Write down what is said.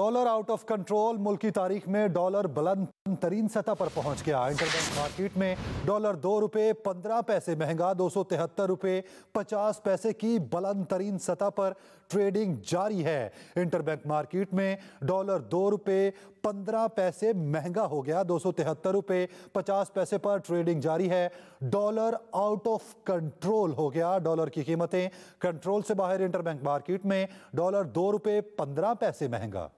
dollar out of control मुल्क की तारीख में डॉलर बुलंद तरीन सतह पर पहुंच गया इंटरबैंक मार्केट में डॉलर दो रुपये पंद्रह पैसे महंगा दो सौ तिहत्तर रुपये पचास पैसे की बुलंद तरीन सतह पर ट्रेडिंग जारी है इंटरबैंक मार्केट में डॉलर दो रुपये पंद्रह पैसे महंगा हो गया दो सौ तिहत्तर रुपये पचास पैसे पर ट्रेडिंग जारी है डॉलर आउट ऑफ कंट्रोल हो गया डॉलर की कीमतें कंट्रोल से बाहर इंटरबैंक मार्केट में डॉलर दो रुपये पंद्रह पैसे महंगा